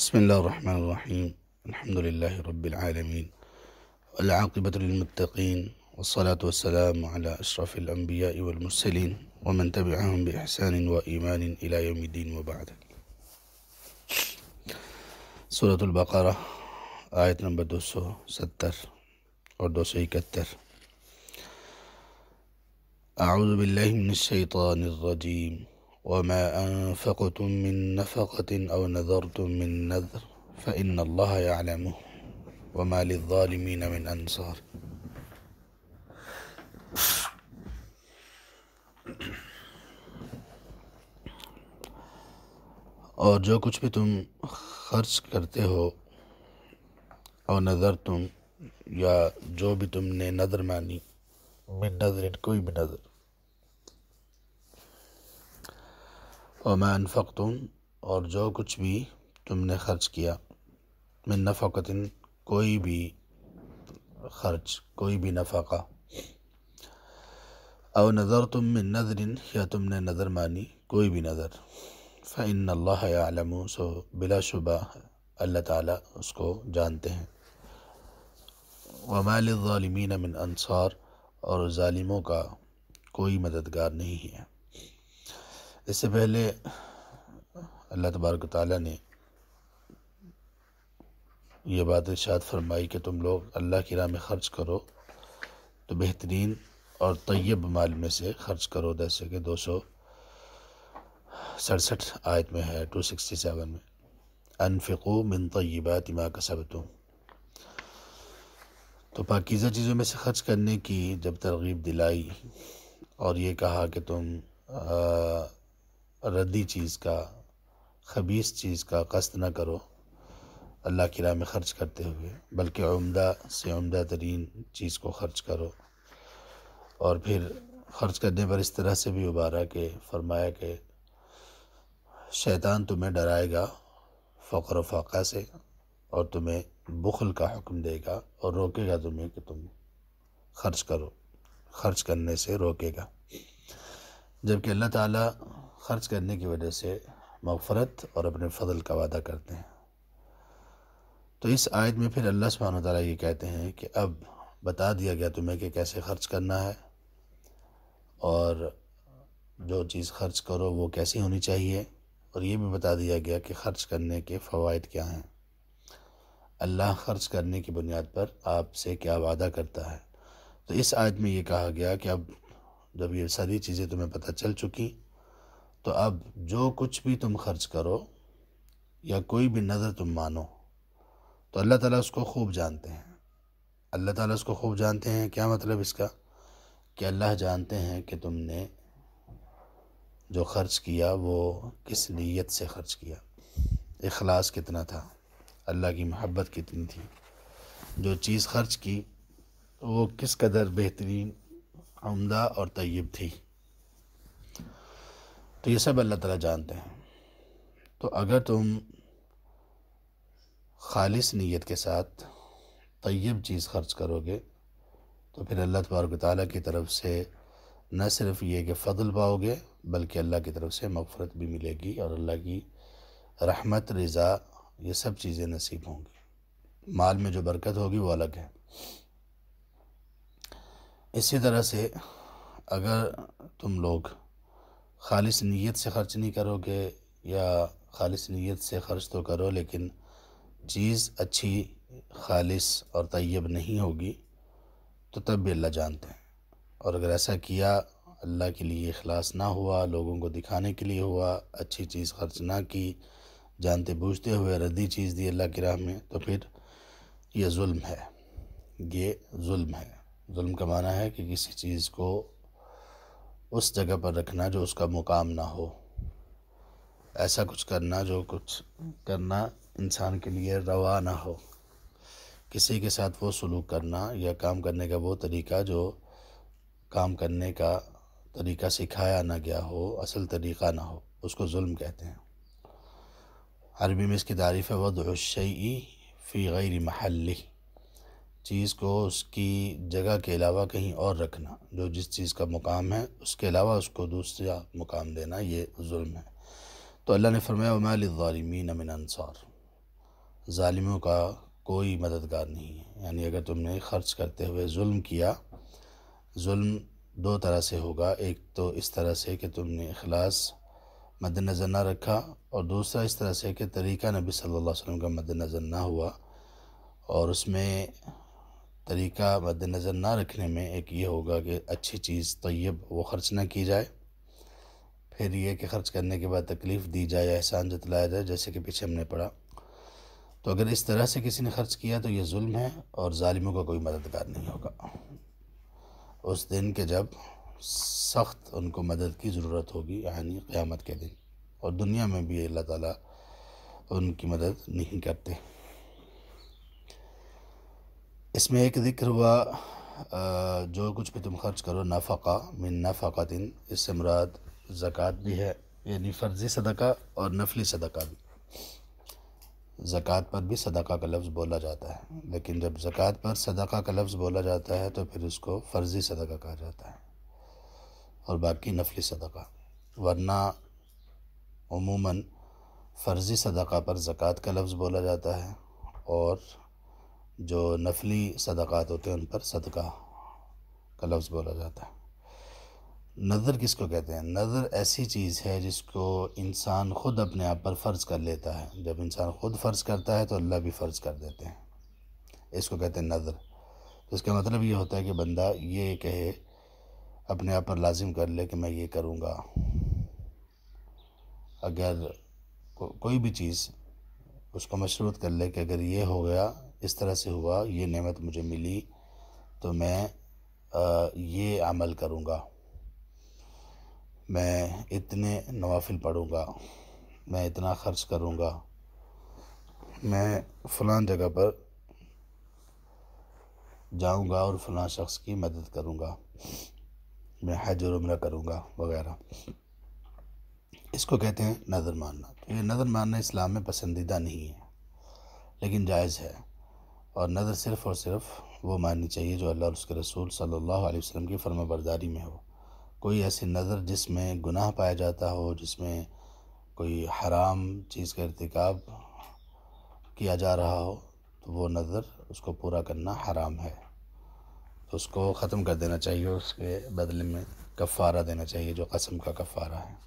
بسم الله الرحمن الرحيم الحمد لله رب العالمين العاقبة للمتقين والصلاة والسلام على أشرف الأنبياء والمرسلين ومن تبعهم بإحسان وإيمان إلى يوم الدين وبعد سورة البقرة آية نمبر 270 और يكتر أعوذ بالله من الشيطان الرجيم وما أنفقتم من نفقة أو نذرتم من نذر فإن الله يعلمه وما للظالمين من أنصار اور جو کچھ بھی تم خرچ کرتے ہو اور نظر تم یا جو بھی تم نے نظر مانی من نظر کوئی بھی نظر ओमान फ़क्तुम और जो कुछ भी तुमने ख़र्च किया मैं नफ़कतिन कोई भी खर्च कोई भी नफ़ाका अव नज़र तुम में नजर या तुमने नज़र मानी कोई भी नज़र फ़ैन अल्लाह आलम सो बिला शुबा अल्लाह ताला उसको जानते हैं वमालमीन मिन अनसार और ालिमों का कोई मददगार नहीं है इससे पहले अल्लाह तबारक ताली ने यह बात इर्शाद फरमाई कि तुम लोग अल्लाह की राह में ख़र्च करो तो बेहतरीन और तय्यब माल में से ख़र्च करो जैसे कि दो सौ सड़सठ आयत में है टू सिक्सटी सेवन में अनफ़िको मिन तय्यबात माँ का सब तुम तो पाकिज़ा चीज़ों में से ख़र्च करने की जब तरगीब दिलाई और ये कहा कि तुम आ, रद्दी चीज़ का खबीस चीज़ का कस्त ना करो अल्लाह की राह में ख़र्च करते हुए बल्कि उम्दा से उम्दा तरीन चीज़ को ख़र्च करो और फिर ख़र्च करने पर इस तरह से भी उबारा के फरमाया कि शैतान तुम्हें डराएगा फ़क्र फ़ाका से और तुम्हें बुखल का हुक्म देगा और रोकेगा तुम्हें कि तुम खर्च करो खर्च करने से रोकेगा जबकि अल्लाह ताला ख़र्च करने की वजह से मगफरत और अपने फ़जल का वादा करते हैं तो इस आयत में फिर अल्लाह सुबहान ताली ये कहते हैं कि अब बता दिया गया तुम्हें कि कैसे ख़र्च करना है और जो चीज़ खर्च करो वो कैसी होनी चाहिए और ये भी बता दिया गया कि ख़र्च करने के फ़वाद क्या हैं अल्लाह ख़र्च करने की बुनियाद पर आपसे क्या वादा करता है तो इस आयत में ये कहा गया कि अब जब ये सारी चीज़ें तुम्हें पता चल चुकी तो अब जो कुछ भी तुम खर्च करो या कोई भी नज़र तुम मानो तो अल्लाह ताला उसको खूब जानते हैं अल्लाह ताला उसको खूब जानते हैं क्या मतलब इसका कि अल्लाह जानते हैं कि तुमने जो ख़र्च किया वो किस नीयत से ख़र्च किया इखलास कितना था अल्लाह की मोहब्बत कितनी थी जो चीज़ खर्च की तो वो किस कदर बेहतरीन उमदा और तयब थी तो ये सब अल्लाह ताला जानते हैं तो अगर तुम खालिस नीयत के साथ तय्यब चीज़ खर्च करोगे तो फिर अल्लाह तबारक ताली की तरफ से न सिर्फ ये कि फ़ضल पाओगे बल्कि अल्लाह की तरफ से मफ़रत भी मिलेगी और अल्लाह की रहमत रज़ा ये सब चीज़ें नसीब होंगी माल में जो बरकत होगी वो अलग है इसी तरह से अगर तुम लोग खालिस नीयत से ख़र्च नहीं करोगे या खालिस नीयत से ख़र्च तो करो लेकिन चीज़ अच्छी खालिस और तय्यब नहीं होगी तो तब भी अल्लाह जानते हैं और अगर ऐसा किया अल्लाह के लिए अखलास ना हुआ लोगों को दिखाने के लिए हुआ अच्छी चीज़ खर्च ना की जानते बूझते हुए रद्दी चीज़ दी अल्लाह की राह में तो फिर यह जुल्म है ये जुल्म है जुल्म का माना है कि किसी चीज़ को उस जगह पर रखना जो उसका मुकाम ना हो ऐसा कुछ करना जो कुछ करना इंसान के लिए रवा ना हो किसी के साथ वो सलूक करना या काम करने का वो तरीका जो काम करने का तरीका सिखाया ना गया हो असल तरीक़ा ना हो उसको जुल्म कहते हैं अरबी में इसकी तारीफ़ है वह दुशी फ़ी गैर महली चीज़ को उसकी जगह के अलावा कहीं और रखना जो जिस चीज़ का मुकाम है उसके अलावा उसको दूसरा मुकाम देना ये जुल्म है तो अल्लाह ने फरमाया मालमीन अमिन अनसार ालिमों का कोई मददगार नहीं है यानी अगर तुमने ख़र्च करते हुए जुल्म किया जुल्म दो तरह से होगा एक तो इस तरह से कि तुमने अखलास मद्दनज़र ना रखा और दूसरा इस तरह से कि तरीका नबी सल्लल्लाहु अलैहि वसल्लम का मद्दनज़र ना हुआ और उसमें तरीका मद्दनज़र ना रखने में एक ये होगा कि अच्छी चीज़ तय्यब वो ख़र्च ना की जाए फिर ये कि ख़र्च करने के बाद तकलीफ़ दी जाए एहसान जतलाया जाए जैसे कि पीछे हमने पढ़ा तो अगर इस तरह से किसी ने ख़र्च किया तो ये जुल्म है और ालिमों का कोई मददगार नहीं होगा उस दिन के जब सख्त उनको मदद की ज़रूरत होगी यानी क़्यामत के दिन और दुनिया में भी अल्लाह ताली उनकी मदद नहीं करते इसमें एक ज़िक्र हुआ जो कुछ भी तुम खर्च करो नफ़ा मिन नफ़ा दिन इससे मुराद ज़क़़त भी है यानी फ़र्ज़ी सदका और नफली सदका भी ज़क़़त पर भी सदका का लफ्ज़ बोला जाता है लेकिन जब ज़क़़त पर सदका का लफ्ज़ बोला जाता है तो फिर उसको फ़र्ज़ी सदका कहा जाता है और बाकी नफली सदका वरना अमूमन फ़र्ज़ी सदका पर ज़क़़त का लफ्ज़ बोला जाता है और जो नफली सदक़ात होते हैं उन पर सदका का लफ्ज़ बोला जाता है नज़र किसको कहते हैं नज़र ऐसी चीज़ है जिसको इंसान ख़ुद अपने आप पर फ़र्ज़ कर लेता है जब इंसान ख़ुद फ़र्ज़ करता है तो अल्लाह भी फ़र्ज़ कर देते हैं इसको कहते हैं नज़र तो इसका मतलब ये होता है कि बंदा ये कहे अपने आप पर लाजिम कर ले कि मैं ये करूँगा अगर को, कोई भी चीज़ उसको मशरूत कर ले कि अगर ये हो गया इस तरह से हुआ ये नेमत मुझे मिली तो मैं ये अमल करूँगा मैं इतने नवाफिल पढ़ूँगा मैं इतना ख़र्च करूँगा मैं फ़लाँ जगह पर जाऊँगा और फ़लाँ शख्स की मदद करूँगा मैं हज और उम्र करूँगा वगैरह इसको कहते हैं नज़र मानना तो ये नज़र मानना इस्लाम में पसंदीदा नहीं है लेकिन जायज़ है और नज़र सिर्फ़ और सिर्फ वो माननी चाहिए जो अल्लाह और उसके रसूल सल्लल्लाहु अलैहि वसल्लम की फर्मा बरदारी में हो कोई ऐसी नज़र जिसमें गुनाह पाया जाता हो जिसमें कोई हराम चीज़ का इरतकब किया जा रहा हो तो वो नज़र उसको पूरा करना हराम है तो उसको ख़त्म कर देना चाहिए उसके बदले में कफ़ारा देना चाहिए जो कसम का कफ़ारा है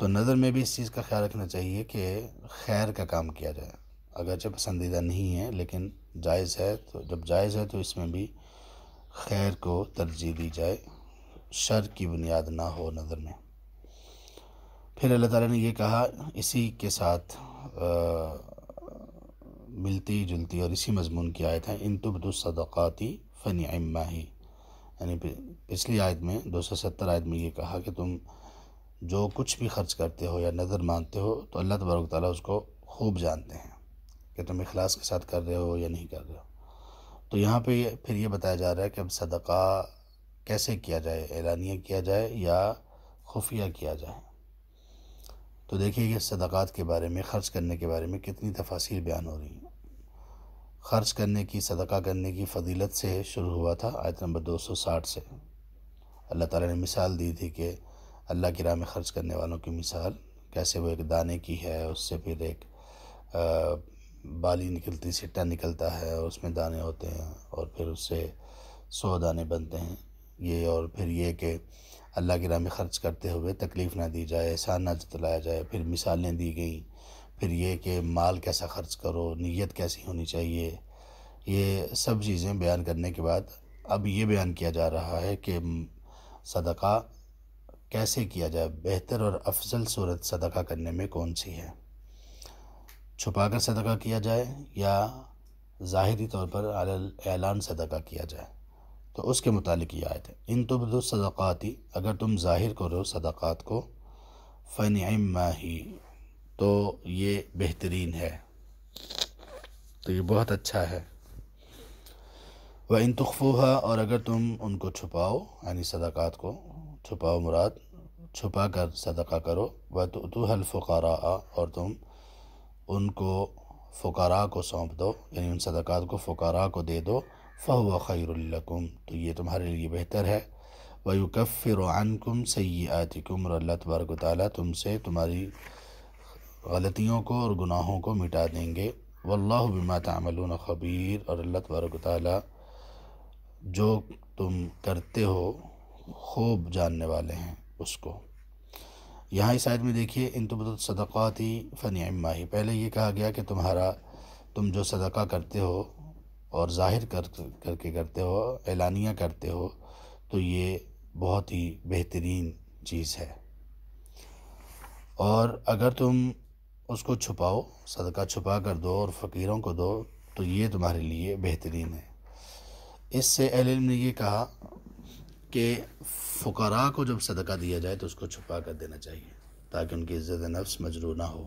तो नज़र में भी इस चीज़ का ख्याल रखना चाहिए कि खैर का काम किया जाए अगरचे पसंदीदा नहीं है लेकिन जायज़ है तो जब जायज़ है तो इसमें भी खैर को तरजीह दी जाए शर की बुनियाद ना हो नज़र में फिर अल्लाह ताला ने ये कहा इसी के साथ आ, मिलती जुलती और इसी मजमून की आयत है इन तुबदुसदक़ाती फ़नी अम्मा ही यानी पिछली आयत में दो सौ सत्तर आयत में ये कहा कि तुम जो कुछ भी खर्च करते हो या नज़र मानते हो तो अल्लाह तबारक ताली उसको खूब जानते हैं कि तुम इखलास के साथ कर रहे हो या नहीं कर रहे हो तो यहाँ पे फिर ये बताया जा रहा है कि अब सदका कैसे किया जाए एलानिया किया जाए या खुफिया किया जाए तो देखिए ये सदक़ात के बारे में ख़र्च करने के बारे में कितनी तफासिर बयान हो रही हैं ख़र्च करने की सदका करने की फजीलत से शुरू हुआ था आयत नंबर दो सौ साठ से अल्लाह ताला ने मिसाल दी थी कि अल्लाह की राह में ख़र्च करने वालों की मिसाल कैसे वो एक दाने की है उससे फिर एक बाली निकलती सिट्टा निकलता है और उसमें दाने होते हैं और फिर उससे सौ दाने बनते हैं ये और फिर ये कि अल्लाह के नाम में ख़र्च करते हुए तकलीफ़ ना दी जाए एहसान ना जतलाया जाए फिर मिसालें दी गई फिर ये कि माल कैसा ख़र्च करो नीयत कैसी होनी चाहिए ये सब चीज़ें बयान करने के बाद अब ये बयान किया जा रहा है कि सदका कैसे किया जाए बेहतर और अफजल सूरत सदका करने में कौन सी है छुपा कर सदका किया जाए या ज़ाहरी तौर पर ऐलान सदका किया जाए तो उसके मुतालिक ये आयत है इन तुबद सदक़ाती अगर तुम ज़ाहिर करो सदक़ात को फ़न ही तो ये बेहतरीन है तो ये बहुत अच्छा है वह इन तखफ़ूहा और अगर तुम उनको छुपाओ यानी सदक़ात को छुपाओ मुराद छुपा कर सदका करो वह तो हलफ़ारा और तुम उनको फ़ुकारा को सौंप दो यानी उन सदक़ात को फ़ुकारा को दे दो फ़व खैरकुम तो ये तुम्हारे लिए बेहतर है वयुकफ़िरकुम सयातिकुम और अल्लाह तबारक तुमसे तुम्हारी गलतियों को और गुनाहों को मिटा देंगे वल्लाह बिमा तमल ख़बीर और अल्लाह तबारक जो तुम करते हो खूब जानने वाले हैं उसको यहाँ इस आयत में देखिए इन तो सदक़ाती फ़न ही पहले ये कहा गया कि तुम्हारा तुम जो सदका करते हो और ज़ाहिर कर करके करते हो ऐलानिया करते हो तो ये बहुत ही बेहतरीन चीज़ है और अगर तुम उसको छुपाओ सदका छुपा कर दो और फ़कीरों को दो तो ये तुम्हारे लिए बेहतरीन है इससे एल ने ये कहा कि फ़करा को जब सदका दिया जाए तो उसको छुपा कर देना चाहिए ताकि उनकी इज़्ज़त नफ्स मजरू ना हो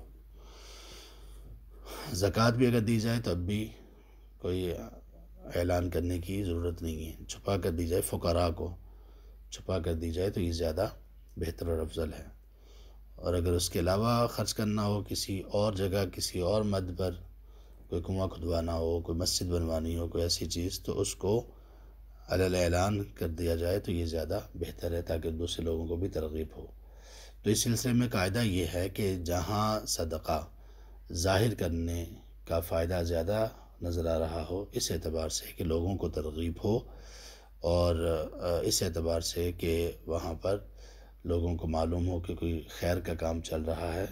ज़क़़त भी अगर दी जाए तब तो भी कोई ऐलान करने की ज़रूरत नहीं है छुपा कर दी जाए फ़करा को छुपा कर दी जाए तो ये ज़्यादा बेहतर और अफजल है और अगर उसके अलावा ख़र्च करना हो किसी और जगह किसी और मद पर कोई कुआँ खुदवाना हो कोई मस्जिद बनवानी हो कोई ऐसी चीज़ तो उसको ऐलान कर दिया जाए तो ये ज़्यादा बेहतर है ताकि दूसरे लोगों को भी तरगीब हो तो इस सिलसिले में कायदा ये है कि जहाँ सदका ज़ाहिर करने का फ़ायदा ज़्यादा नज़र आ रहा हो इस एतबार से कि लोगों को तरगीब हो और इस एतबार से कि वहाँ पर लोगों को मालूम हो कि कोई खैर का काम चल रहा है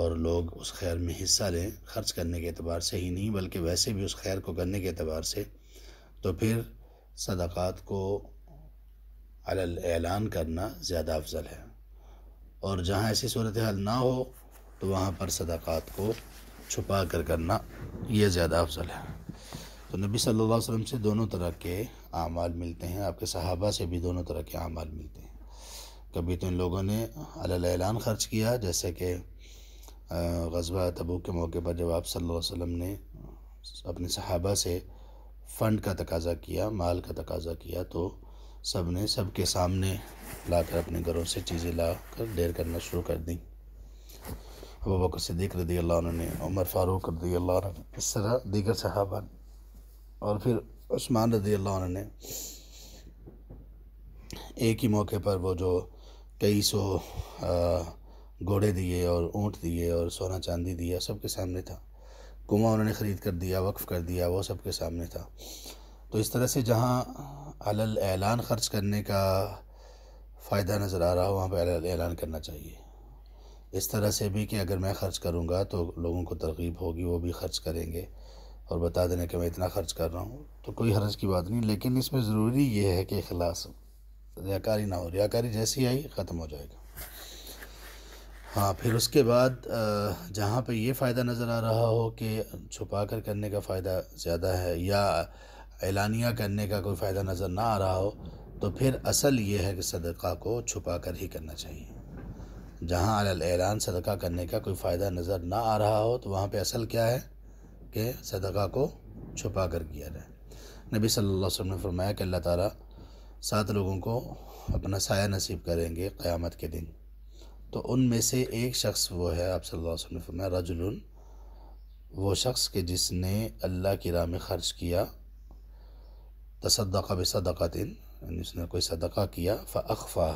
और लोग उस खैर में हिस्सा लें खर्च करने के अतबार से ही नहीं बल्कि वैसे भी उस खैर को करने के अतबार से तो फिर सदाक़ात को अलान करना ज़्यादा अफजल है और जहाँ ऐसी सूरत हाल ना हो तो वहाँ पर सदाक़ात को छुपा कर करना ये ज़्यादा अफजल है तो नबी सल्लल्लाहु अलैहि वसल्लम से दोनों तरह के अमाल मिलते हैं आपके सहाबा से भी दोनों तरह के अमाल मिलते हैं कभी तो इन लोगों ने ऐलान ख़र्च किया जैसे कि गजबा तबू के मौके पर जब आप सल्लल्लाहु ने अपने सहाबा से फ़ंड का तकाजा किया माल का तकाजा किया तो सब ने सब के सामने लाकर अपने घरों से चीज़ें ला कर ढेर करना शुरू कर दी अब बकर सिद्दीक रदी अल्लाह ने उमर फ़ारूक रदी अल्लाह इस तरह दीगर सहाबा और फिर उस्मान रदी अल्लाह ने एक ही मौके पर वो जो कई सौ घोड़े दिए और ऊँट दिए और सोना चांदी दिया सबके सामने था कुआँ उन्होंने ख़रीद कर दिया वक्फ़ कर दिया वो सबके सामने था तो इस तरह से जहाँ अलल ऐलान ख़र्च करने का फ़ायदा नज़र आ रहा हो वहाँ पर ऐलान करना चाहिए इस तरह से भी कि अगर मैं ख़र्च करूँगा तो लोगों को तरगीब होगी वो भी ख़र्च करेंगे और बता देने कि मैं इतना ख़र्च कर रहा हूँ तो कोई हर्ज की बात नहीं लेकिन इसमें ज़रूरी ये है कि अखलास रियाकारी ना हो रियाकारी जैसी आई ख़त्म हो जाएगा हाँ फिर उसके बाद जहाँ पे ये फ़ायदा नज़र आ रहा हो कि छुपा कर करने का फ़ायदा ज़्यादा है या ऐलानिया करने का कोई फ़ायदा नज़र ना आ रहा हो तो फिर असल ये है कि सदका को छुपा कर ही करना चाहिए जहाँ अल ऐलान सदका करने का कोई फ़ायदा नज़र ना आ रहा हो तो वहाँ पे असल क्या है कि सदका को छुपा कर किया जाए नबी सल्लल्लाहु अलैहि वसल्लम ने फरमाया कि अल्लाह ताला सात लोगों को अपना साया नसीब करेंगे क़यामत के दिन तो उनमें से एक शख्स वो है आप सल्लल्लाहु अलैहि वसल्लम फरमाया रजुल वो शख्स के जिसने अल्लाह की राह में ख़र्च किया तसदका बसदकातिन यानी उसने कोई सदका किया फ़ाखफ़ा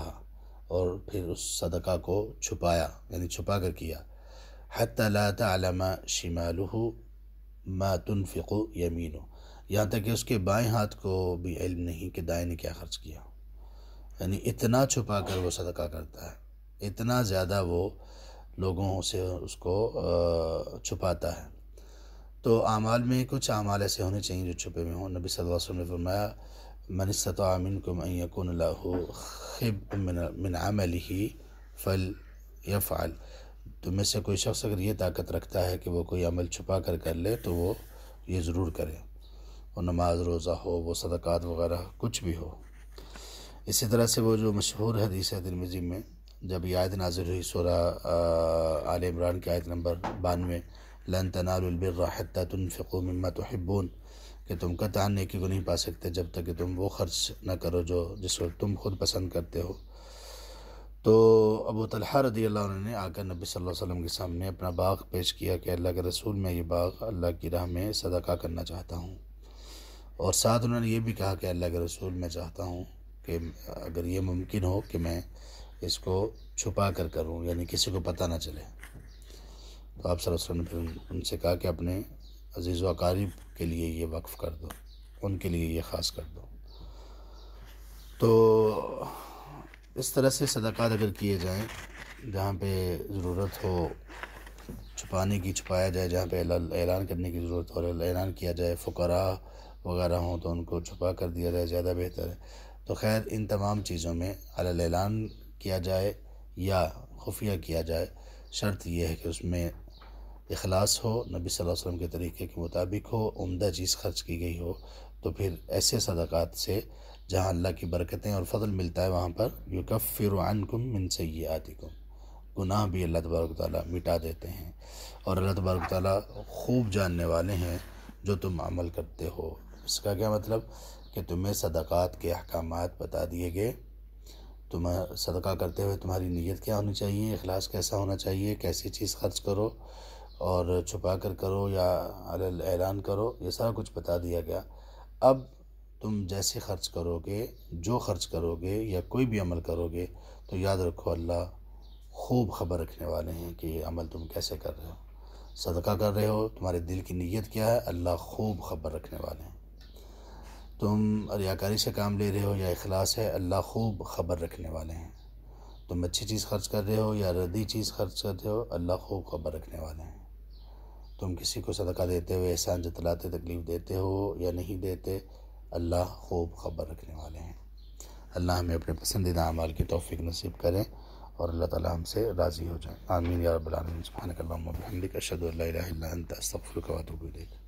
और फिर उस सदका को छुपाया यानी छुपा कर किया हतला तलमा मा मातुनफ़ो यमीनो यहाँ तक कि उसके बाएं हाथ को भी इल्म नहीं कि दाएँ ने क्या ख़र्च किया यानी इतना छुपा कर वो सदका करता है इतना ज़्यादा वो लोगों से उसको छुपाता है तो आमाल में कुछ अमाल ऐसे होने चाहिए जो छुपे हुए हों नबी सल्लल्लाहु अलैहि वसल्लम ने फरमाया मन आमिन को मैं यकून खिब मिन अमल ही फल या फ़ाल तो में से कोई शख्स अगर ये ताकत रखता है कि वो कोई अमल छुपा कर कर ले तो वो ये ज़रूर करें वो नमाज रोज़ा हो वो सदक़ात वगैरह कुछ भी हो इसी तरह से वो जो मशहूर हदीस है तिरमिजी में जब यह आयत नाजिल हुई सूरा आल इमरान की आयत नंबर बानवे लन तनालबिरता तुनफ़ो मम्मा कि तुम कतान नेकी को नहीं पा सकते जब तक कि तुम वो ख़र्च न करो जो जिसको तुम खुद पसंद करते हो तो अबू तलहा रदी अल्लाह ने आकर नबी सल्लल्लाहु अलैहि वसल्लम के सामने अपना बाग पेश किया कि अल्लाह के रसूल मैं ये बाग अल्लाह की राह में सदका करना चाहता हूँ और साथ उन्होंने ये भी कहा कि अल्लाह के रसूल मैं चाहता हूँ कि अगर ये मुमकिन हो कि मैं इसको छुपा कर करूँ यानी किसी को पता ना चले तो आप ने फिर उनसे कहा कि अपने अजीज़ वकारीब के लिए ये वक्फ़ कर दो उनके लिए ये ख़ास कर दो तो इस तरह से सदक़ात अगर किए जाएँ जहाँ पे ज़रूरत हो छुपाने की छुपाया जाए जहाँ पे ऐलान करने की ज़रूरत हो ऐलान किया जाए फ़करा वगैरह हों तो उनको छुपा कर दिया जाए ज़्यादा बेहतर है तो खैर इन तमाम चीज़ों में ऐलान किया जाए या खुफिया किया जाए शर्त यह है कि उसमें अखलास हो नबी सल्लल्लाहु अलैहि वसल्लम के तरीके के मुताबिक हो उम्दा चीज़ खर्च की गई हो तो फिर ऐसे सदक़ात से जहाँ अल्लाह की बरकतें और फ़ضल मिलता है वहाँ पर युकफ़िर आनकुम मिन कुम गुनाह भी अल्लाह तबारक ताली मिटा देते हैं और अल्लाह तबारक ताली खूब जानने वाले हैं जो तुम अमल करते हो इसका क्या मतलब कि तुम्हें सदक़ात के अहकाम बता दिए गए तुम्हें सदका करते हुए तुम्हारी नीयत क्या होनी चाहिए अखलास कैसा होना चाहिए कैसी चीज़ खर्च करो और छुपा कर करो या ऐलान करो ये सारा कुछ बता दिया गया अब तुम जैसे खर्च करोगे जो खर्च करोगे या कोई भी अमल करोगे तो याद रखो अल्लाह खूब खबर रखने वाले हैं कि ये अमल तुम कैसे कर रहे हो सदका कर रहे हो तुम्हारे दिल की नीयत क्या है अल्लाह खूब खबर रखने वाले हैं तुम रियाकारी से काम ले रहे हो या अखलास है अल्लाह खूब खबर रखने वाले हैं तुम अच्छी चीज़ खर्च कर रहे हो या रद्दी चीज़ खर्च कर रहे हो अल्लाह खूब खबर रखने वाले हैं तुम किसी को सदका देते हुए एहसान जतलाते तकलीफ़ देते हो या नहीं देते अल्लाह खूब खबर रखने वाले हैं अल्लाह हमें अपने पसंदीदा अमाल की तोफ़ी नसीब करें और अल्लाह ताला हमसे राज़ी हो जाए आमीन या रब्बुल आलमीन सुभानक अल्लाहुम्मा बिहमदिक अशहदु अल्ला इलाहा इल्ला अंत अस्तगफिरुका व अतूबु इलैक